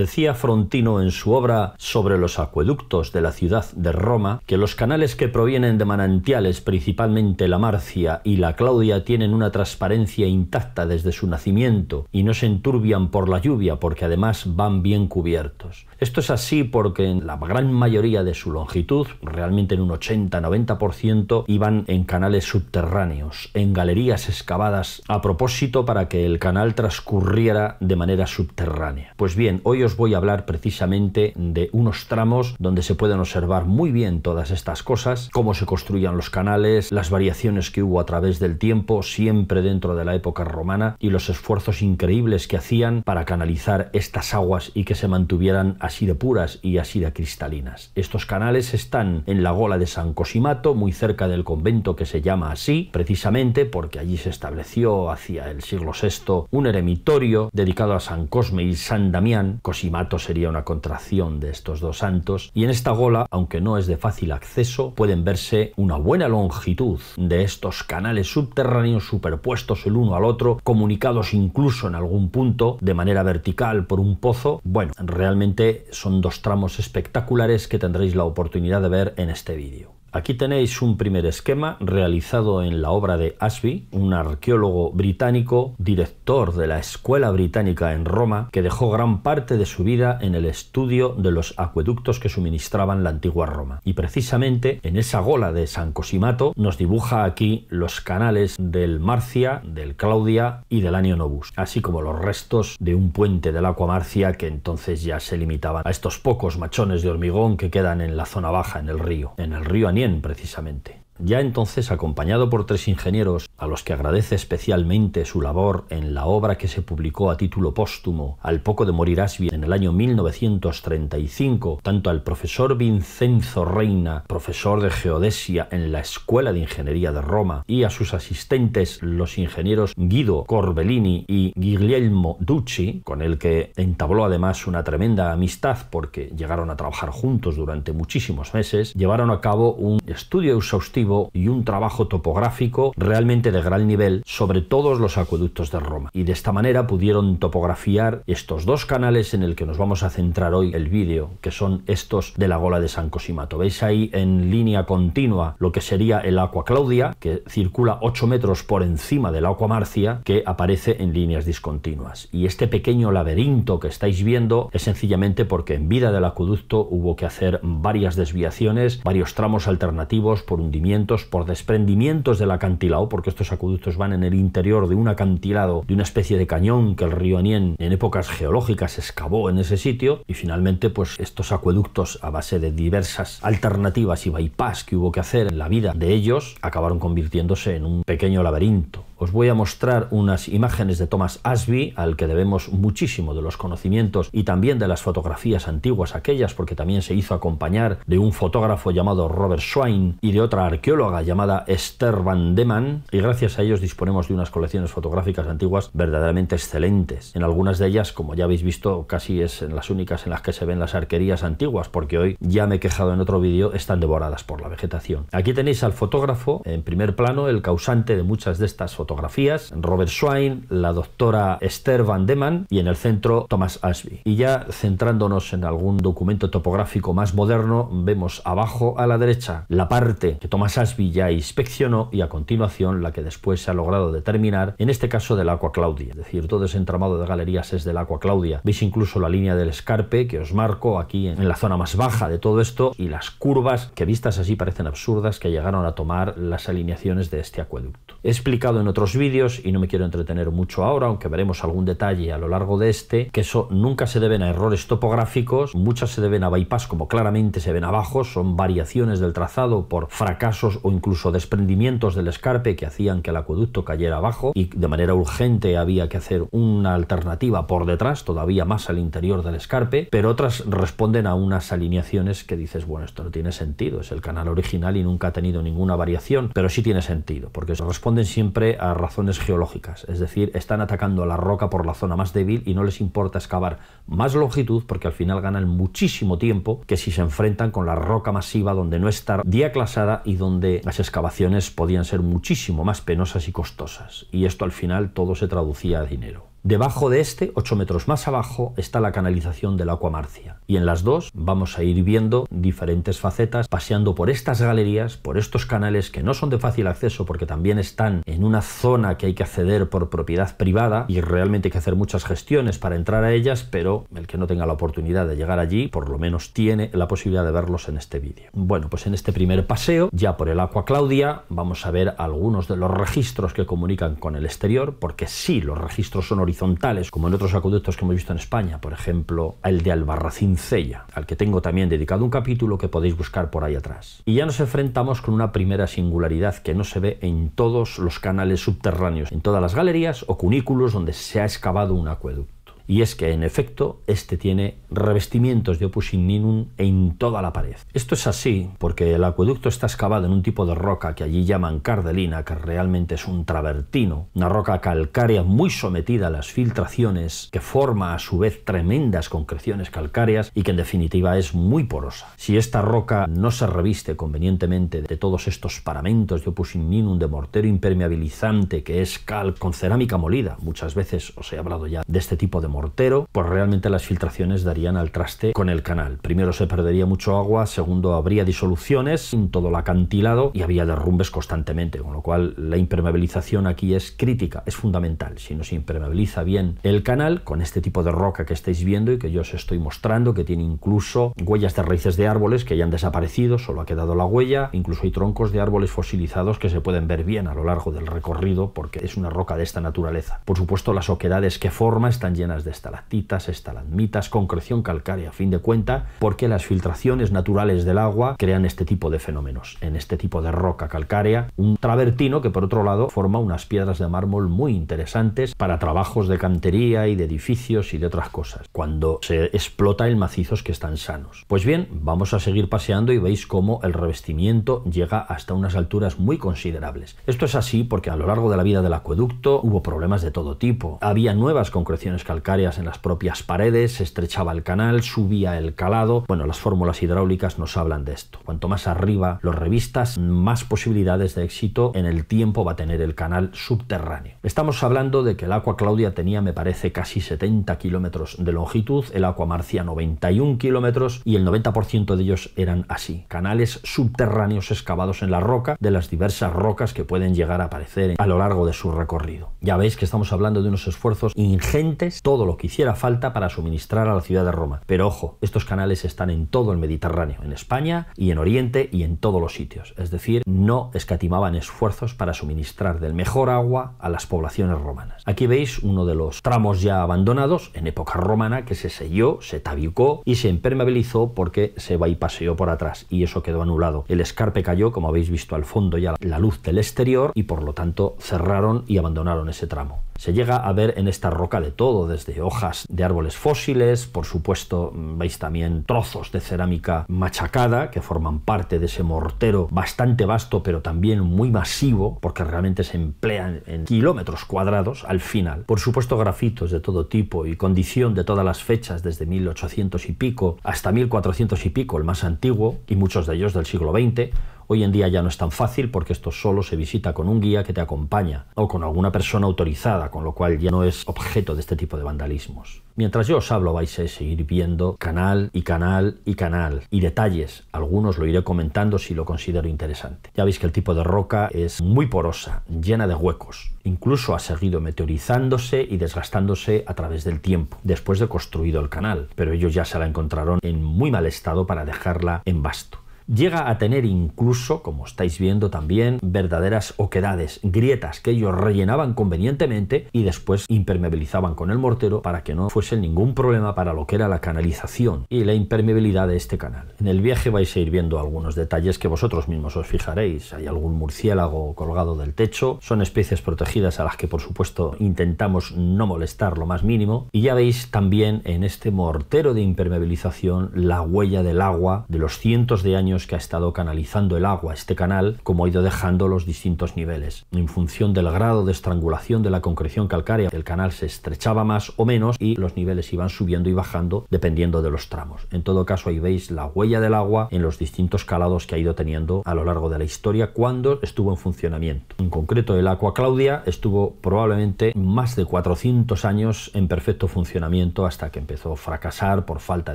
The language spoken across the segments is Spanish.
Decía Frontino en su obra sobre los acueductos de la ciudad de Roma que los canales que provienen de manantiales, principalmente la Marcia y la Claudia, tienen una transparencia intacta desde su nacimiento y no se enturbian por la lluvia porque además van bien cubiertos. Esto es así porque en la gran mayoría de su longitud, realmente en un 80-90%, iban en canales subterráneos, en galerías excavadas a propósito para que el canal transcurriera de manera subterránea. Pues bien, hoy os voy a hablar precisamente de unos tramos donde se pueden observar muy bien todas estas cosas, cómo se construían los canales, las variaciones que hubo a través del tiempo, siempre dentro de la época romana, y los esfuerzos increíbles que hacían para canalizar estas aguas y que se mantuvieran así de puras y así de cristalinas. Estos canales están en la gola de San Cosimato, muy cerca del convento que se llama así, precisamente porque allí se estableció hacia el siglo VI un eremitorio dedicado a San Cosme y San Damián, Cosimato sería una contracción de estos dos santos, y en esta gola, aunque no es de fácil acceso, pueden verse una buena longitud de estos canales subterráneos superpuestos el uno al otro, comunicados incluso en algún punto de manera vertical por un pozo. Bueno, realmente son dos tramos espectaculares que tendréis la oportunidad de ver en este vídeo. Aquí tenéis un primer esquema realizado en la obra de Ashby, un arqueólogo británico, director de la Escuela Británica en Roma, que dejó gran parte de su vida en el estudio de los acueductos que suministraban la antigua Roma. Y precisamente en esa gola de San Cosimato nos dibuja aquí los canales del Marcia, del Claudia y del Anio Novus, así como los restos de un puente del Aqua Marcia que entonces ya se limitaban a estos pocos machones de hormigón que quedan en la zona baja en el río. En el río Bien, precisamente. Ya entonces, acompañado por tres ingenieros, a los que agradece especialmente su labor en la obra que se publicó a título póstumo al poco de morir Ashby en el año 1935, tanto al profesor Vincenzo Reina, profesor de geodesia en la Escuela de Ingeniería de Roma, y a sus asistentes los ingenieros Guido Corbellini y Guglielmo Ducci, con el que entabló además una tremenda amistad porque llegaron a trabajar juntos durante muchísimos meses, llevaron a cabo un estudio exhaustivo y un trabajo topográfico realmente de gran nivel sobre todos los acueductos de Roma. Y de esta manera pudieron topografiar estos dos canales en el que nos vamos a centrar hoy el vídeo, que son estos de la gola de San Cosimato. Veis ahí en línea continua lo que sería el Aqua Claudia, que circula 8 metros por encima del Aqua Marcia, que aparece en líneas discontinuas. Y este pequeño laberinto que estáis viendo es sencillamente porque en vida del acueducto hubo que hacer varias desviaciones, varios tramos alternativos por hundimiento por desprendimientos del acantilado, porque estos acueductos van en el interior de un acantilado, de una especie de cañón que el río Anien en épocas geológicas excavó en ese sitio, y finalmente pues estos acueductos a base de diversas alternativas y bypass que hubo que hacer en la vida de ellos, acabaron convirtiéndose en un pequeño laberinto os voy a mostrar unas imágenes de Thomas Ashby, al que debemos muchísimo de los conocimientos y también de las fotografías antiguas aquellas, porque también se hizo acompañar de un fotógrafo llamado Robert Schwein y de otra arqueóloga llamada Esther Van Deman, y gracias a ellos disponemos de unas colecciones fotográficas antiguas verdaderamente excelentes. En algunas de ellas, como ya habéis visto, casi es en las únicas en las que se ven las arquerías antiguas, porque hoy ya me he quejado en otro vídeo, están devoradas por la vegetación. Aquí tenéis al fotógrafo en primer plano, el causante de muchas de estas fotografías fotografías, Robert Swain, la doctora Esther Van Deman y en el centro Thomas Ashby. Y ya centrándonos en algún documento topográfico más moderno, vemos abajo a la derecha la parte que Thomas Ashby ya inspeccionó y a continuación la que después se ha logrado determinar, en este caso del Aqua Claudia. Es decir, todo ese entramado de galerías es del Aqua Claudia. Veis incluso la línea del escarpe que os marco aquí en la zona más baja de todo esto y las curvas que vistas así parecen absurdas que llegaron a tomar las alineaciones de este acueducto. He explicado en otro vídeos y no me quiero entretener mucho ahora, aunque veremos algún detalle a lo largo de este, que eso nunca se deben a errores topográficos, muchas se deben a bypass como claramente se ven abajo, son variaciones del trazado por fracasos o incluso desprendimientos del escarpe que hacían que el acueducto cayera abajo y de manera urgente había que hacer una alternativa por detrás, todavía más al interior del escarpe, pero otras responden a unas alineaciones que dices, bueno, esto no tiene sentido, es el canal original y nunca ha tenido ninguna variación, pero sí tiene sentido, porque responden siempre a razones geológicas, es decir, están atacando a la roca por la zona más débil y no les importa excavar más longitud porque al final ganan muchísimo tiempo que si se enfrentan con la roca masiva donde no está diaclasada y donde las excavaciones podían ser muchísimo más penosas y costosas. Y esto al final todo se traducía a dinero. Debajo de este, 8 metros más abajo, está la canalización del Marcia. Y en las dos vamos a ir viendo diferentes facetas, paseando por estas galerías, por estos canales que no son de fácil acceso porque también están en una zona que hay que acceder por propiedad privada y realmente hay que hacer muchas gestiones para entrar a ellas, pero el que no tenga la oportunidad de llegar allí, por lo menos tiene la posibilidad de verlos en este vídeo. Bueno, pues en este primer paseo, ya por el Aqua Claudia, vamos a ver algunos de los registros que comunican con el exterior, porque sí, los registros son horizontales, como en otros acueductos que hemos visto en España, por ejemplo, el de Albarracín Cella, al que tengo también dedicado un capítulo que podéis buscar por ahí atrás. Y ya nos enfrentamos con una primera singularidad que no se ve en todos los canales subterráneos, en todas las galerías o cunículos donde se ha excavado un acueducto. Y es que, en efecto, este tiene revestimientos de opus signinum en toda la pared. Esto es así porque el acueducto está excavado en un tipo de roca que allí llaman cardelina, que realmente es un travertino, una roca calcárea muy sometida a las filtraciones, que forma a su vez tremendas concreciones calcáreas y que en definitiva es muy porosa. Si esta roca no se reviste convenientemente de todos estos paramentos de opus un de mortero impermeabilizante que es cal con cerámica molida, muchas veces os he hablado ya de este tipo de mortero, pues realmente las filtraciones darían al traste con el canal. Primero se perdería mucho agua, segundo habría disoluciones en todo el acantilado y había derrumbes constantemente, con lo cual la impermeabilización aquí es crítica, es fundamental. Si no se impermeabiliza bien el canal, con este tipo de roca que estáis viendo y que yo os estoy mostrando, que tiene incluso huellas de raíces de árboles que ya han desaparecido, solo ha quedado la huella, incluso hay troncos de árboles fosilizados que se pueden ver bien a lo largo del recorrido porque es una roca de esta naturaleza. Por supuesto, las oquedades que forma están llenas de estalactitas, estalagmitas, concreción, calcárea, a fin de cuenta, porque las filtraciones naturales del agua crean este tipo de fenómenos. En este tipo de roca calcárea, un travertino que por otro lado forma unas piedras de mármol muy interesantes para trabajos de cantería y de edificios y de otras cosas, cuando se explota en macizos que están sanos. Pues bien, vamos a seguir paseando y veis cómo el revestimiento llega hasta unas alturas muy considerables. Esto es así porque a lo largo de la vida del acueducto hubo problemas de todo tipo. Había nuevas concreciones calcáreas en las propias paredes, se estrechaba el canal, subía el calado. Bueno, las fórmulas hidráulicas nos hablan de esto. Cuanto más arriba los revistas, más posibilidades de éxito en el tiempo va a tener el canal subterráneo. Estamos hablando de que el agua Claudia tenía, me parece, casi 70 kilómetros de longitud, el Aqua Marcia 91 kilómetros y el 90% de ellos eran así, canales subterráneos excavados en la roca de las diversas rocas que pueden llegar a aparecer a lo largo de su recorrido. Ya veis que estamos hablando de unos esfuerzos ingentes, todo lo que hiciera falta para suministrar a la ciudad Roma. Pero ojo, estos canales están en todo el Mediterráneo, en España y en Oriente y en todos los sitios. Es decir, no escatimaban esfuerzos para suministrar del mejor agua a las poblaciones romanas. Aquí veis uno de los tramos ya abandonados en época romana que se selló, se tabicó y se impermeabilizó porque se va y paseó por atrás y eso quedó anulado. El escarpe cayó, como habéis visto al fondo ya la luz del exterior y por lo tanto cerraron y abandonaron ese tramo. Se llega a ver en esta roca de todo, desde hojas de árboles fósiles, por supuesto veis también trozos de cerámica machacada que forman parte de ese mortero bastante vasto pero también muy masivo porque realmente se emplean en kilómetros cuadrados al final. Por supuesto grafitos de todo tipo y condición de todas las fechas desde 1800 y pico hasta 1400 y pico, el más antiguo, y muchos de ellos del siglo XX, Hoy en día ya no es tan fácil porque esto solo se visita con un guía que te acompaña o con alguna persona autorizada, con lo cual ya no es objeto de este tipo de vandalismos. Mientras yo os hablo vais a seguir viendo canal y canal y canal y detalles, algunos lo iré comentando si lo considero interesante. Ya veis que el tipo de roca es muy porosa, llena de huecos, incluso ha seguido meteorizándose y desgastándose a través del tiempo, después de construido el canal, pero ellos ya se la encontraron en muy mal estado para dejarla en basto llega a tener incluso, como estáis viendo también, verdaderas oquedades, grietas que ellos rellenaban convenientemente y después impermeabilizaban con el mortero para que no fuese ningún problema para lo que era la canalización y la impermeabilidad de este canal. En el viaje vais a ir viendo algunos detalles que vosotros mismos os fijaréis. Hay algún murciélago colgado del techo, son especies protegidas a las que por supuesto intentamos no molestar lo más mínimo y ya veis también en este mortero de impermeabilización la huella del agua de los cientos de años que ha estado canalizando el agua este canal, como ha ido dejando los distintos niveles. En función del grado de estrangulación de la concreción calcárea, el canal se estrechaba más o menos y los niveles iban subiendo y bajando dependiendo de los tramos. En todo caso, ahí veis la huella del agua en los distintos calados que ha ido teniendo a lo largo de la historia cuando estuvo en funcionamiento. En concreto, el Aqua Claudia estuvo probablemente más de 400 años en perfecto funcionamiento hasta que empezó a fracasar por falta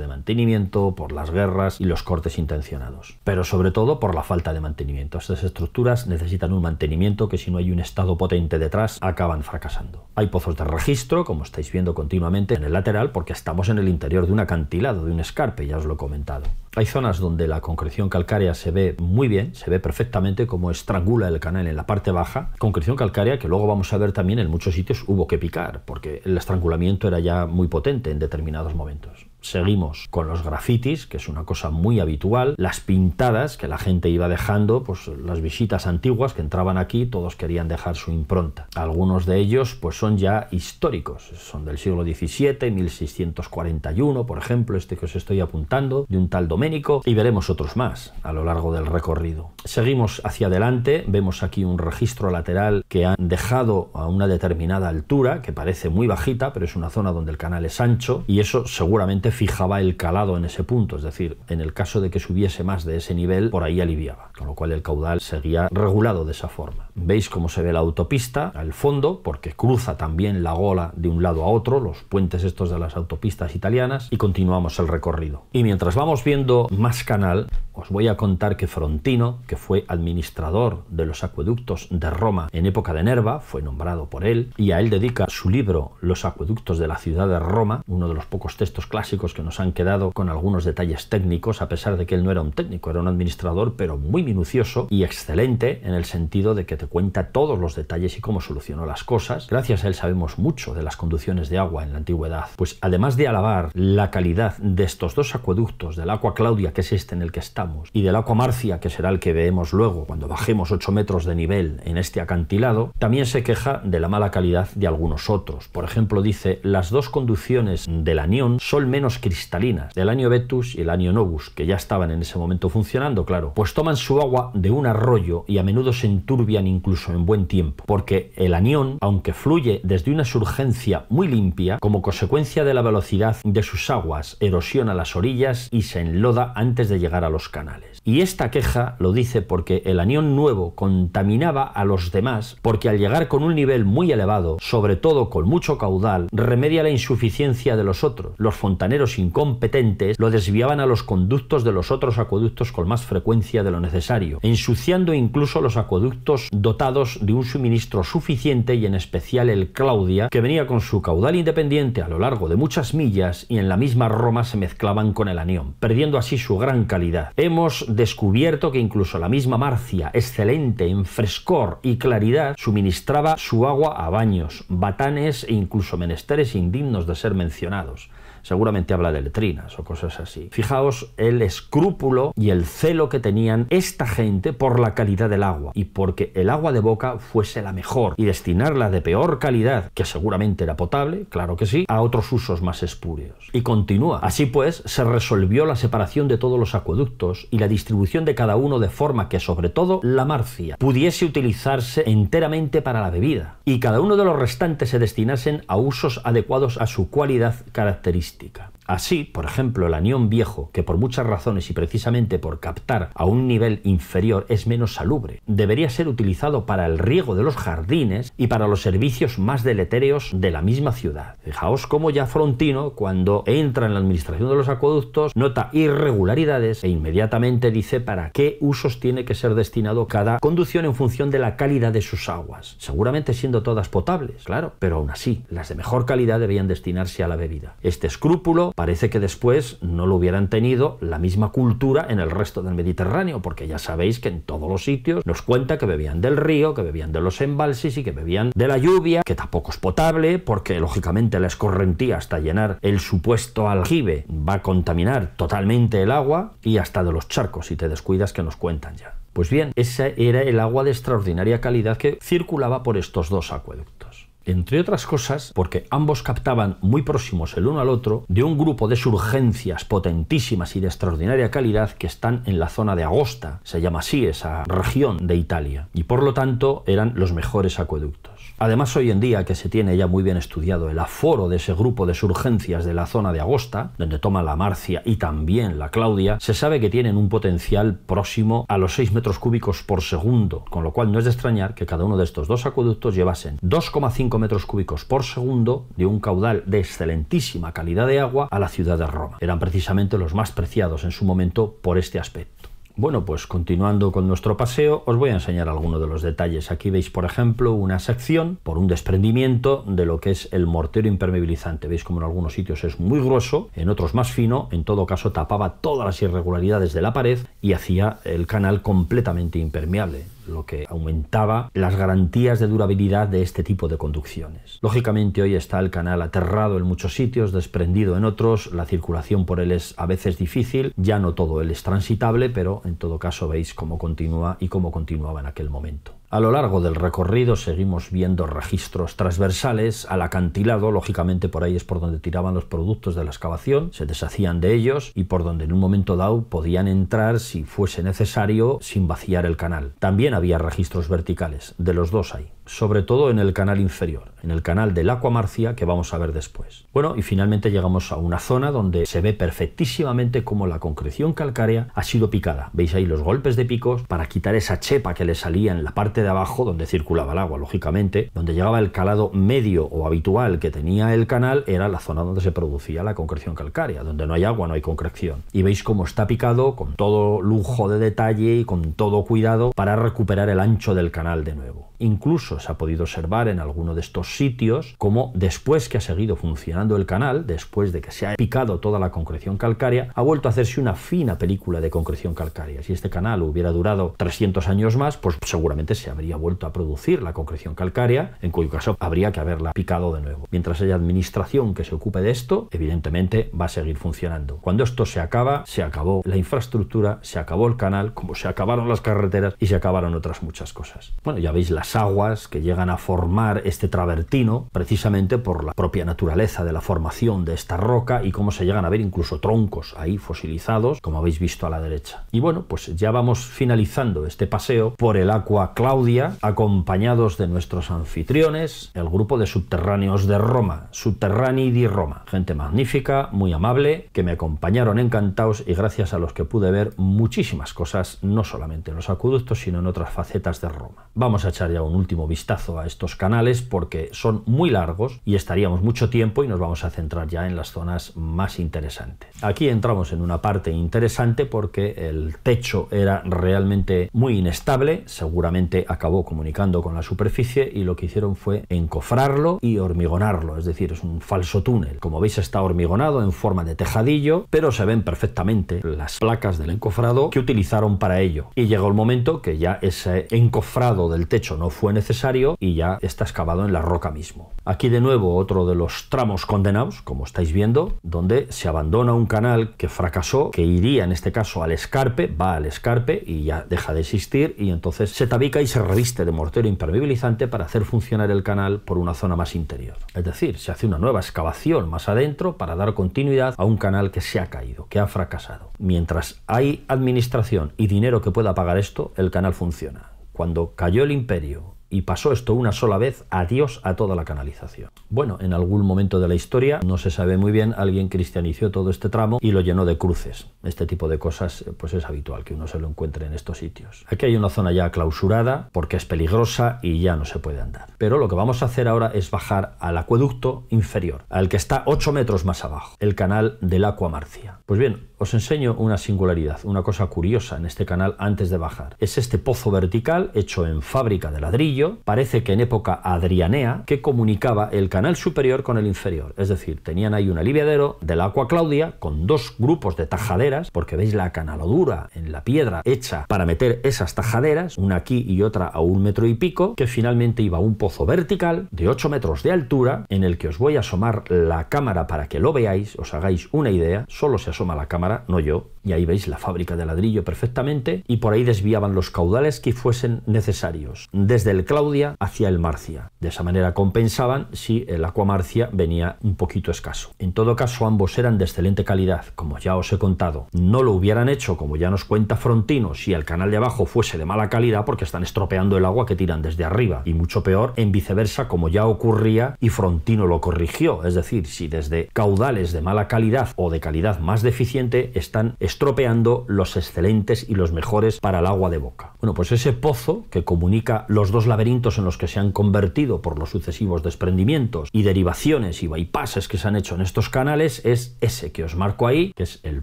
de mantenimiento, por las guerras y los cortes intencionados pero sobre todo por la falta de mantenimiento. Estas estructuras necesitan un mantenimiento que si no hay un estado potente detrás acaban fracasando. Hay pozos de registro, como estáis viendo continuamente, en el lateral porque estamos en el interior de un acantilado, de un escarpe, ya os lo he comentado. Hay zonas donde la concreción calcárea se ve muy bien, se ve perfectamente como estrangula el canal en la parte baja. Concreción calcárea que luego vamos a ver también en muchos sitios hubo que picar porque el estrangulamiento era ya muy potente en determinados momentos. Seguimos con los grafitis, que es una cosa muy habitual, las pintadas que la gente iba dejando, pues las visitas antiguas que entraban aquí, todos querían dejar su impronta. Algunos de ellos pues son ya históricos, son del siglo XVII, 1641, por ejemplo, este que os estoy apuntando, de un tal Doménico, y veremos otros más a lo largo del recorrido. Seguimos hacia adelante, vemos aquí un registro lateral que han dejado a una determinada altura, que parece muy bajita, pero es una zona donde el canal es ancho, y eso seguramente fijaba el calado en ese punto, es decir, en el caso de que subiese más de ese nivel, por ahí aliviaba, con lo cual el caudal seguía regulado de esa forma. Veis cómo se ve la autopista al fondo, porque cruza también la gola de un lado a otro, los puentes estos de las autopistas italianas, y continuamos el recorrido. Y mientras vamos viendo más canal, os voy a contar que Frontino, que fue administrador de los acueductos de Roma en época de Nerva, fue nombrado por él, y a él dedica su libro Los acueductos de la ciudad de Roma, uno de los pocos textos clásicos que nos han quedado con algunos detalles técnicos, a pesar de que él no era un técnico, era un administrador, pero muy minucioso y excelente en el sentido de que te cuenta todos los detalles y cómo solucionó las cosas. Gracias a él sabemos mucho de las conducciones de agua en la antigüedad. Pues además de alabar la calidad de estos dos acueductos, del agua Claudia, que es este en el que estamos, y del agua Marcia, que será el que vemos luego cuando bajemos 8 metros de nivel en este acantilado, también se queja de la mala calidad de algunos otros. Por ejemplo, dice, las dos conducciones del Anión son menos cristalinas, del año Vetus y el año Novus, que ya estaban en ese momento funcionando, claro, pues toman su agua de un arroyo y a menudo se enturbian incluso en buen tiempo, porque el anión, aunque fluye desde una surgencia muy limpia, como consecuencia de la velocidad de sus aguas, erosiona las orillas y se enloda antes de llegar a los canales. Y esta queja lo dice porque el anión nuevo contaminaba a los demás, porque al llegar con un nivel muy elevado, sobre todo con mucho caudal, remedia la insuficiencia de los otros. Los fontaneros incompetentes lo desviaban a los conductos de los otros acueductos con más frecuencia de lo necesario, ensuciando incluso los acueductos dotados de un suministro suficiente y en especial el Claudia, que venía con su caudal independiente a lo largo de muchas millas y en la misma Roma se mezclaban con el anión, perdiendo así su gran calidad. Hemos descubierto que incluso la misma Marcia, excelente en frescor y claridad, suministraba su agua a baños, batanes e incluso menesteres indignos de ser mencionados seguramente habla de letrinas o cosas así. Fijaos el escrúpulo y el celo que tenían esta gente por la calidad del agua y porque el agua de boca fuese la mejor y destinarla de peor calidad, que seguramente era potable, claro que sí, a otros usos más espurios. Y continúa. Así pues, se resolvió la separación de todos los acueductos y la distribución de cada uno de forma que, sobre todo, la marcia pudiese utilizarse enteramente para la bebida y cada uno de los restantes se destinasen a usos adecuados a su cualidad característica mística. Así, por ejemplo, el anión viejo, que por muchas razones y precisamente por captar a un nivel inferior es menos salubre, debería ser utilizado para el riego de los jardines y para los servicios más deletéreos de la misma ciudad. Fijaos cómo ya Frontino, cuando entra en la administración de los acueductos, nota irregularidades e inmediatamente dice para qué usos tiene que ser destinado cada conducción en función de la calidad de sus aguas, seguramente siendo todas potables, claro, pero aún así, las de mejor calidad deberían destinarse a la bebida. Este escrúpulo Parece que después no lo hubieran tenido la misma cultura en el resto del Mediterráneo, porque ya sabéis que en todos los sitios nos cuenta que bebían del río, que bebían de los embalses y que bebían de la lluvia, que tampoco es potable, porque lógicamente la escorrentía hasta llenar el supuesto aljibe va a contaminar totalmente el agua y hasta de los charcos, si te descuidas que nos cuentan ya. Pues bien, ese era el agua de extraordinaria calidad que circulaba por estos dos acueductos entre otras cosas porque ambos captaban muy próximos el uno al otro de un grupo de surgencias potentísimas y de extraordinaria calidad que están en la zona de Agosta, se llama así esa región de Italia, y por lo tanto eran los mejores acueductos. Además, hoy en día que se tiene ya muy bien estudiado el aforo de ese grupo de surgencias de la zona de Agosta, donde toma la Marcia y también la Claudia, se sabe que tienen un potencial próximo a los 6 metros cúbicos por segundo, con lo cual no es de extrañar que cada uno de estos dos acueductos llevasen 2,5 metros cúbicos por segundo de un caudal de excelentísima calidad de agua a la ciudad de Roma. Eran precisamente los más preciados en su momento por este aspecto. Bueno, pues continuando con nuestro paseo, os voy a enseñar algunos de los detalles. Aquí veis, por ejemplo, una sección por un desprendimiento de lo que es el mortero impermeabilizante. Veis como en algunos sitios es muy grueso, en otros más fino, en todo caso tapaba todas las irregularidades de la pared y hacía el canal completamente impermeable lo que aumentaba las garantías de durabilidad de este tipo de conducciones. Lógicamente hoy está el canal aterrado en muchos sitios, desprendido en otros, la circulación por él es a veces difícil, ya no todo él es transitable, pero en todo caso veis cómo continúa y cómo continuaba en aquel momento. A lo largo del recorrido seguimos viendo registros transversales al acantilado, lógicamente por ahí es por donde tiraban los productos de la excavación, se deshacían de ellos y por donde en un momento dado podían entrar si fuese necesario sin vaciar el canal. También había registros verticales, de los dos hay sobre todo en el canal inferior, en el canal del marcia que vamos a ver después. Bueno, y finalmente llegamos a una zona donde se ve perfectísimamente cómo la concreción calcárea ha sido picada. Veis ahí los golpes de picos para quitar esa chepa que le salía en la parte de abajo donde circulaba el agua, lógicamente, donde llegaba el calado medio o habitual que tenía el canal era la zona donde se producía la concreción calcárea, donde no hay agua, no hay concreción. Y veis cómo está picado con todo lujo de detalle y con todo cuidado para recuperar el ancho del canal de nuevo. Incluso se ha podido observar en alguno de estos sitios como después que ha seguido funcionando el canal, después de que se ha picado toda la concreción calcárea, ha vuelto a hacerse una fina película de concreción calcárea. Si este canal hubiera durado 300 años más, pues seguramente se habría vuelto a producir la concreción calcárea, en cuyo caso habría que haberla picado de nuevo. Mientras haya administración que se ocupe de esto, evidentemente va a seguir funcionando. Cuando esto se acaba, se acabó la infraestructura, se acabó el canal, como se acabaron las carreteras y se acabaron otras muchas cosas. Bueno, ya veis la aguas que llegan a formar este travertino, precisamente por la propia naturaleza de la formación de esta roca y cómo se llegan a ver incluso troncos ahí fosilizados, como habéis visto a la derecha. Y bueno, pues ya vamos finalizando este paseo por el Aqua Claudia, acompañados de nuestros anfitriones, el grupo de subterráneos de Roma, Subterrani di Roma, gente magnífica, muy amable, que me acompañaron encantados y gracias a los que pude ver muchísimas cosas, no solamente en los acueductos, sino en otras facetas de Roma. Vamos a echar un último vistazo a estos canales porque son muy largos y estaríamos mucho tiempo y nos vamos a centrar ya en las zonas más interesantes. Aquí entramos en una parte interesante porque el techo era realmente muy inestable, seguramente acabó comunicando con la superficie y lo que hicieron fue encofrarlo y hormigonarlo, es decir, es un falso túnel. Como veis está hormigonado en forma de tejadillo, pero se ven perfectamente las placas del encofrado que utilizaron para ello. Y llegó el momento que ya ese encofrado del techo no fue necesario y ya está excavado en la roca mismo. Aquí de nuevo otro de los tramos condenados, como estáis viendo, donde se abandona un canal que fracasó, que iría en este caso al escarpe, va al escarpe y ya deja de existir y entonces se tabica y se reviste de mortero impermeabilizante para hacer funcionar el canal por una zona más interior. Es decir, se hace una nueva excavación más adentro para dar continuidad a un canal que se ha caído, que ha fracasado. Mientras hay administración y dinero que pueda pagar esto, el canal funciona. Cuando cayó el imperio y pasó esto una sola vez, adiós a toda la canalización. Bueno, en algún momento de la historia, no se sabe muy bien, alguien cristianizó todo este tramo y lo llenó de cruces. Este tipo de cosas eh, pues es habitual que uno se lo encuentre en estos sitios. Aquí hay una zona ya clausurada porque es peligrosa y ya no se puede andar. Pero lo que vamos a hacer ahora es bajar al acueducto inferior, al que está 8 metros más abajo, el canal del Marcia. Pues bien, os enseño una singularidad, una cosa curiosa en este canal antes de bajar. Es este pozo vertical hecho en fábrica de ladrillo, parece que en época adrianea, que comunicaba el canal superior con el inferior. Es decir, tenían ahí un aliviadero del Aqua Claudia con dos grupos de tajaderas, porque veis la canaladura en la piedra hecha para meter esas tajaderas, una aquí y otra a un metro y pico, que finalmente iba a un pozo vertical de 8 metros de altura, en el que os voy a asomar la cámara para que lo veáis, os hagáis una idea, solo se asoma la cámara no yo, y ahí veis la fábrica de ladrillo perfectamente, y por ahí desviaban los caudales que fuesen necesarios, desde el Claudia hacia el Marcia. De esa manera compensaban si el agua Marcia venía un poquito escaso. En todo caso, ambos eran de excelente calidad, como ya os he contado. No lo hubieran hecho, como ya nos cuenta Frontino, si el canal de abajo fuese de mala calidad porque están estropeando el agua que tiran desde arriba, y mucho peor en viceversa, como ya ocurría y Frontino lo corrigió, es decir, si desde caudales de mala calidad o de calidad más deficiente están estropeando los excelentes y los mejores para el agua de boca. Bueno, pues ese pozo que comunica los dos laberintos en los que se han convertido por los sucesivos desprendimientos y derivaciones y bypasses que se han hecho en estos canales es ese que os marco ahí, que es el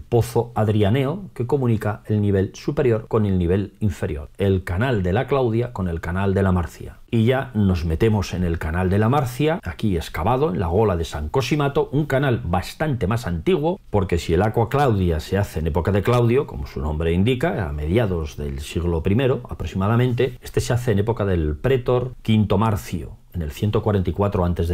pozo Adrianeo que comunica el nivel superior con el nivel inferior, el canal de la Claudia con el canal de la Marcia y ya nos metemos en el canal de la Marcia, aquí excavado en la gola de San Cosimato, un canal bastante más antiguo, porque si el Aqua Claudia se hace en época de Claudio, como su nombre indica, a mediados del siglo I aproximadamente, este se hace en época del Pretor Quinto Marcio, en el 144 a.C.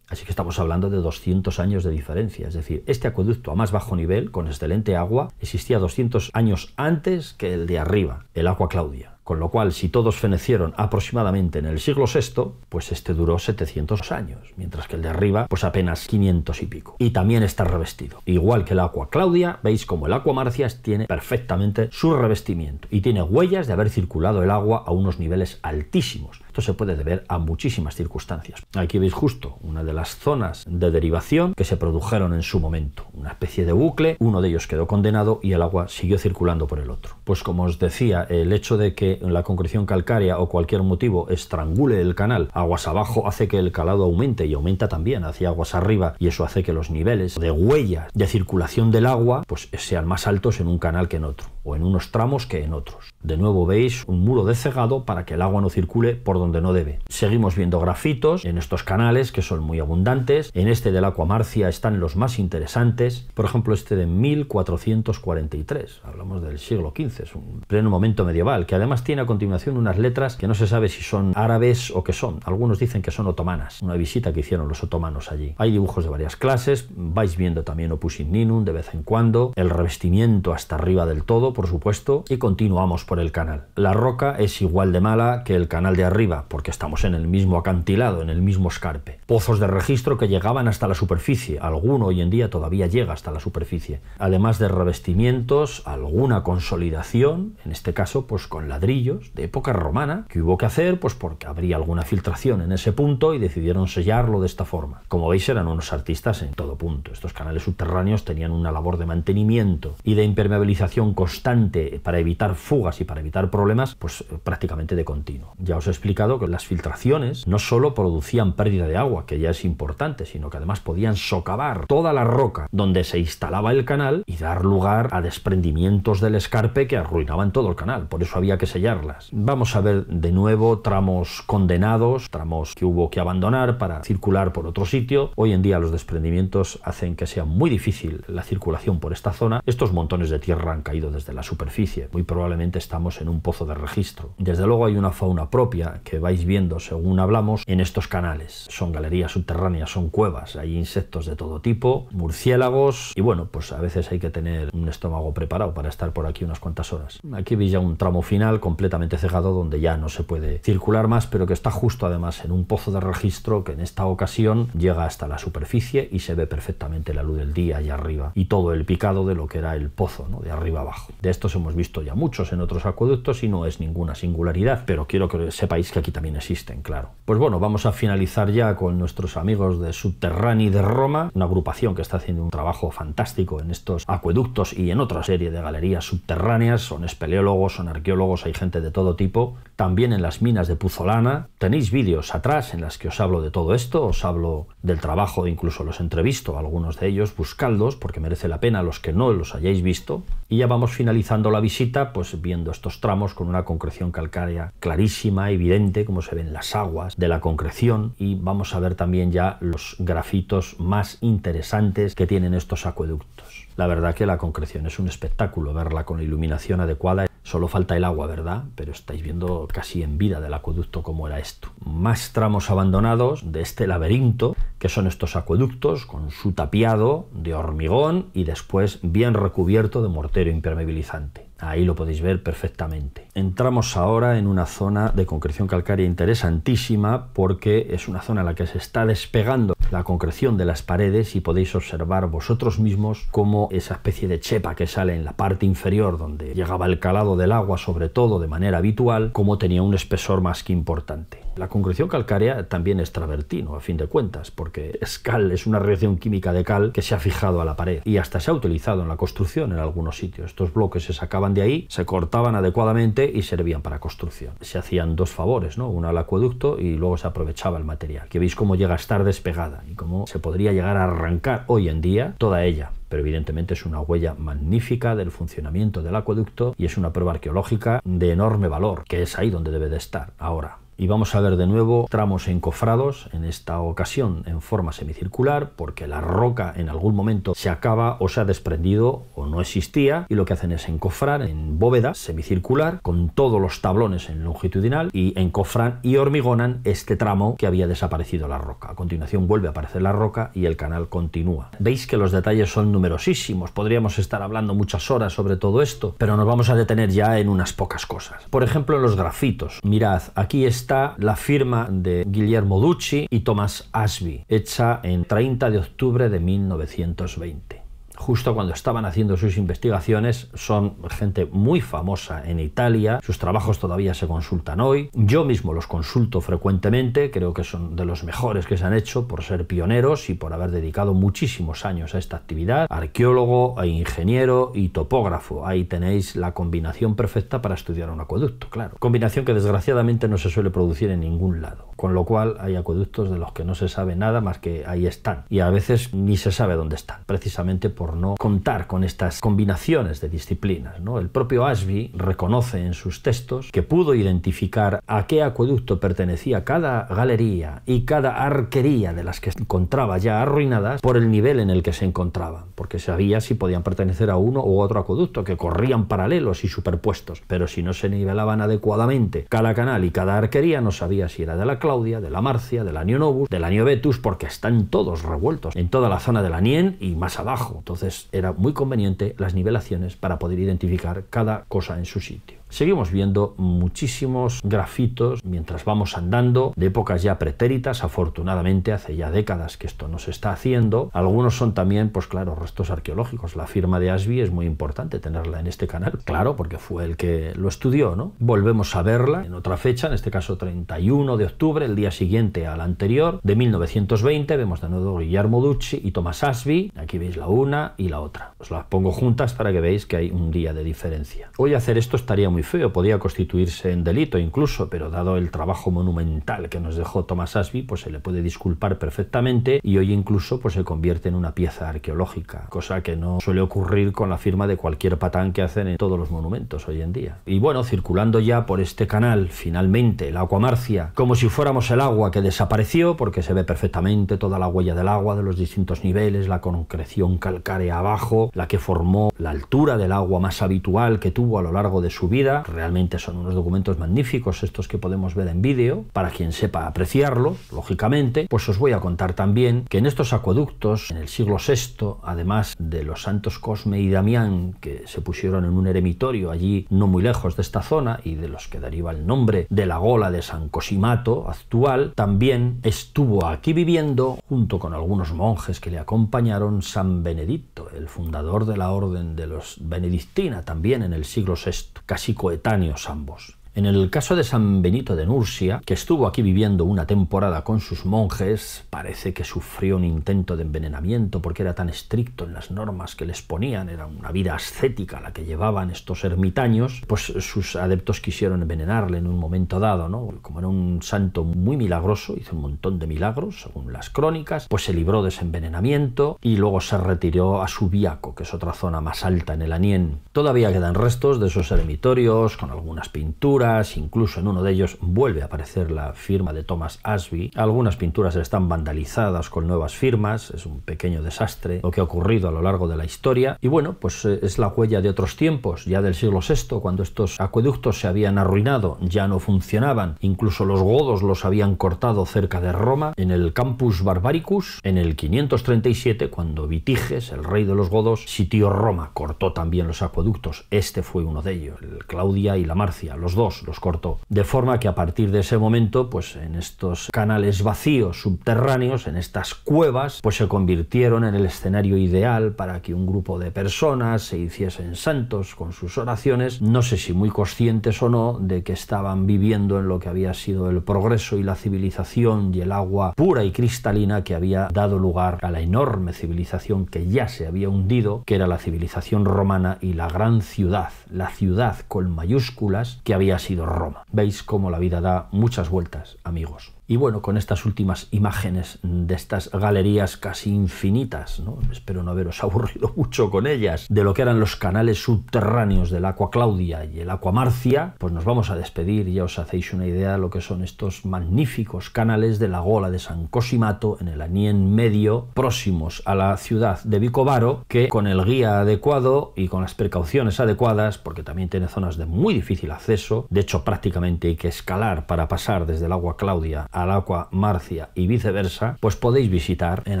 Así que estamos hablando de 200 años de diferencia. Es decir, este acueducto a más bajo nivel, con excelente agua, existía 200 años antes que el de arriba, el Aqua Claudia. Con lo cual, si todos fenecieron aproximadamente en el siglo VI, pues este duró 700 años, mientras que el de arriba, pues apenas 500 y pico. Y también está revestido. Igual que el Aqua Claudia, veis como el Aqua Marcias tiene perfectamente su revestimiento y tiene huellas de haber circulado el agua a unos niveles altísimos. Esto se puede deber a muchísimas circunstancias. Aquí veis justo una de las zonas de derivación que se produjeron en su momento. Una especie de bucle, uno de ellos quedó condenado y el agua siguió circulando por el otro. Pues como os decía, el hecho de que la concreción calcárea o cualquier motivo estrangule el canal aguas abajo hace que el calado aumente y aumenta también hacia aguas arriba y eso hace que los niveles de huellas de circulación del agua pues sean más altos en un canal que en otro o en unos tramos que en otros. De nuevo veis un muro de cegado para que el agua no circule por donde no debe. Seguimos viendo grafitos en estos canales que son muy abundantes. En este del Aquamarcia están los más interesantes. Por ejemplo, este de 1443. Hablamos del siglo XV, es un pleno momento medieval, que además tiene a continuación unas letras que no se sabe si son árabes o qué son. Algunos dicen que son otomanas, una visita que hicieron los otomanos allí. Hay dibujos de varias clases, vais viendo también Opus in de vez en cuando, el revestimiento hasta arriba del todo, por supuesto, y continuamos por el canal. La roca es igual de mala que el canal de arriba porque estamos en el mismo acantilado, en el mismo escarpe. Pozos de registro que llegaban hasta la superficie, alguno hoy en día todavía llega hasta la superficie. Además de revestimientos, alguna consolidación, en este caso pues con ladrillos de época romana, que hubo que hacer pues porque habría alguna filtración en ese punto y decidieron sellarlo de esta forma. Como veis eran unos artistas en todo punto. Estos canales subterráneos tenían una labor de mantenimiento y de impermeabilización constante para evitar fugas y para evitar problemas pues prácticamente de continuo. Ya os he que las filtraciones no solo producían pérdida de agua, que ya es importante, sino que además podían socavar toda la roca donde se instalaba el canal y dar lugar a desprendimientos del escarpe que arruinaban todo el canal. Por eso había que sellarlas. Vamos a ver de nuevo tramos condenados, tramos que hubo que abandonar para circular por otro sitio. Hoy en día los desprendimientos hacen que sea muy difícil la circulación por esta zona. Estos montones de tierra han caído desde la superficie. Muy probablemente estamos en un pozo de registro. Desde luego hay una fauna propia que vais viendo según hablamos en estos canales. Son galerías subterráneas, son cuevas, hay insectos de todo tipo, murciélagos y bueno, pues a veces hay que tener un estómago preparado para estar por aquí unas cuantas horas. Aquí veis ya un tramo final completamente cegado donde ya no se puede circular más, pero que está justo además en un pozo de registro que en esta ocasión llega hasta la superficie y se ve perfectamente la luz del día allá arriba y todo el picado de lo que era el pozo, de arriba abajo. De estos hemos visto ya muchos en otros acueductos y no es ninguna singularidad, pero quiero que sepáis que aquí también existen, claro. Pues bueno, vamos a finalizar ya con nuestros amigos de Subterráneo de Roma, una agrupación que está haciendo un trabajo fantástico en estos acueductos y en otra serie de galerías subterráneas. Son espeleólogos, son arqueólogos, hay gente de todo tipo también en las minas de Puzolana. Tenéis vídeos atrás en las que os hablo de todo esto, os hablo del trabajo, incluso los entrevisto, algunos de ellos, buscadlos porque merece la pena los que no los hayáis visto. Y ya vamos finalizando la visita, pues viendo estos tramos con una concreción calcárea clarísima, evidente, como se ven las aguas de la concreción y vamos a ver también ya los grafitos más interesantes que tienen estos acueductos. La verdad que la concreción es un espectáculo, verla con la iluminación adecuada Solo falta el agua, ¿verdad? Pero estáis viendo casi en vida del acueducto cómo era esto. Más tramos abandonados de este laberinto, que son estos acueductos, con su tapiado de hormigón y después bien recubierto de mortero impermeabilizante. Ahí lo podéis ver perfectamente. Entramos ahora en una zona de concreción calcárea interesantísima porque es una zona en la que se está despegando la concreción de las paredes y podéis observar vosotros mismos cómo esa especie de chepa que sale en la parte inferior donde llegaba el calado del agua sobre todo de manera habitual, cómo tenía un espesor más que importante. La concreción calcárea también es travertino, a fin de cuentas, porque es cal, es una reacción química de cal que se ha fijado a la pared y hasta se ha utilizado en la construcción en algunos sitios. Estos bloques se sacaban de ahí, se cortaban adecuadamente y servían para construcción. Se hacían dos favores, ¿no? Uno al acueducto y luego se aprovechaba el material. Que veis cómo llega a estar despegada y cómo se podría llegar a arrancar hoy en día toda ella pero evidentemente es una huella magnífica del funcionamiento del acueducto y es una prueba arqueológica de enorme valor, que es ahí donde debe de estar ahora. Y vamos a ver de nuevo tramos encofrados, en esta ocasión en forma semicircular, porque la roca en algún momento se acaba o se ha desprendido o no existía, y lo que hacen es encofrar en bóveda semicircular con todos los tablones en longitudinal y encofran y hormigonan este tramo que había desaparecido la roca. A continuación vuelve a aparecer la roca y el canal continúa. Veis que los detalles son numerosísimos, podríamos estar hablando muchas horas sobre todo esto, pero nos vamos a detener ya en unas pocas cosas. Por ejemplo, los grafitos. Mirad, aquí está está la firma de Guillermo Ducci y Thomas Ashby, hecha en 30 de octubre de 1920 justo cuando estaban haciendo sus investigaciones. Son gente muy famosa en Italia, sus trabajos todavía se consultan hoy. Yo mismo los consulto frecuentemente, creo que son de los mejores que se han hecho por ser pioneros y por haber dedicado muchísimos años a esta actividad. Arqueólogo, e ingeniero y topógrafo. Ahí tenéis la combinación perfecta para estudiar un acueducto, claro. Combinación que desgraciadamente no se suele producir en ningún lado. Con lo cual hay acueductos de los que no se sabe nada más que ahí están. Y a veces ni se sabe dónde están, precisamente por no contar con estas combinaciones de disciplinas. ¿no? El propio Ashby reconoce en sus textos que pudo identificar a qué acueducto pertenecía cada galería y cada arquería de las que se encontraba ya arruinadas por el nivel en el que se encontraban, porque sabía si podían pertenecer a uno u otro acueducto, que corrían paralelos y superpuestos, pero si no se nivelaban adecuadamente cada canal y cada arquería, no sabía si era de la Claudia, de la Marcia, de la nobus de la vetus porque están todos revueltos en toda la zona de la Nien y más abajo. Entonces era muy conveniente las nivelaciones para poder identificar cada cosa en su sitio. Seguimos viendo muchísimos grafitos mientras vamos andando, de épocas ya pretéritas, afortunadamente hace ya décadas que esto no se está haciendo. Algunos son también, pues claro, restos arqueológicos. La firma de Asby es muy importante tenerla en este canal, claro, porque fue el que lo estudió, ¿no? Volvemos a verla en otra fecha, en este caso 31 de octubre, el día siguiente al anterior, de 1920, vemos de nuevo Guillermo Ducci y Thomas Asby. Aquí veis la una y la otra. Os las pongo juntas para que veáis que hay un día de diferencia. Hoy hacer esto estaría muy feo, podía constituirse en delito incluso, pero dado el trabajo monumental que nos dejó Thomas Asby, pues se le puede disculpar perfectamente y hoy incluso pues se convierte en una pieza arqueológica, cosa que no suele ocurrir con la firma de cualquier patán que hacen en todos los monumentos hoy en día. Y bueno, circulando ya por este canal, finalmente, el agua marcia, como si fuéramos el agua que desapareció, porque se ve perfectamente toda la huella del agua de los distintos niveles, la concreción calcárea abajo, la que formó la altura del agua más habitual que tuvo a lo largo de su vida, Realmente son unos documentos magníficos estos que podemos ver en vídeo, para quien sepa apreciarlo, lógicamente. Pues os voy a contar también que en estos acueductos, en el siglo VI, además de los santos Cosme y Damián, que se pusieron en un eremitorio allí no muy lejos de esta zona y de los que deriva el nombre de la gola de San Cosimato actual, también estuvo aquí viviendo, junto con algunos monjes que le acompañaron, San Benedicto, el fundador de la orden de los Benedictina, también en el siglo VI. Casi coetáneos ambos. En el caso de San Benito de Nursia, que estuvo aquí viviendo una temporada con sus monjes, parece que sufrió un intento de envenenamiento porque era tan estricto en las normas que les ponían, era una vida ascética la que llevaban estos ermitaños, pues sus adeptos quisieron envenenarle en un momento dado, ¿no? Como era un santo muy milagroso, hizo un montón de milagros, según las crónicas, pues se libró de ese envenenamiento y luego se retiró a Subiaco, que es otra zona más alta en el Anien. Todavía quedan restos de esos ermitorios con algunas pinturas, incluso en uno de ellos vuelve a aparecer la firma de Thomas Ashby. Algunas pinturas están vandalizadas con nuevas firmas, es un pequeño desastre lo que ha ocurrido a lo largo de la historia. Y bueno, pues eh, es la huella de otros tiempos, ya del siglo VI, cuando estos acueductos se habían arruinado, ya no funcionaban, incluso los godos los habían cortado cerca de Roma, en el Campus Barbaricus, en el 537, cuando Vitiges, el rey de los godos, sitió Roma, cortó también los acueductos. Este fue uno de ellos, el Claudia y la Marcia, los dos los cortó. De forma que a partir de ese momento, pues en estos canales vacíos subterráneos, en estas cuevas, pues se convirtieron en el escenario ideal para que un grupo de personas se hiciesen santos con sus oraciones, no sé si muy conscientes o no de que estaban viviendo en lo que había sido el progreso y la civilización y el agua pura y cristalina que había dado lugar a la enorme civilización que ya se había hundido, que era la civilización romana y la gran ciudad, la ciudad con mayúsculas que había sido Roma. Veis cómo la vida da muchas vueltas, amigos. Y bueno, con estas últimas imágenes de estas galerías casi infinitas, espero no haberos aburrido mucho con ellas, de lo que eran los canales subterráneos del Aqua Claudia y el Aqua Marcia, pues nos vamos a despedir, y ya os hacéis una idea de lo que son estos magníficos canales de la gola de San Cosimato en el Anien Medio, próximos a la ciudad de Vicovaro, que con el guía adecuado y con las precauciones adecuadas, porque también tiene zonas de muy difícil acceso, de hecho prácticamente hay que escalar para pasar desde el Agua Claudia al agua Marcia y viceversa, pues podéis visitar en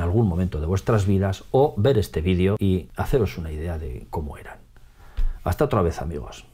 algún momento de vuestras vidas o ver este vídeo y haceros una idea de cómo eran. Hasta otra vez amigos.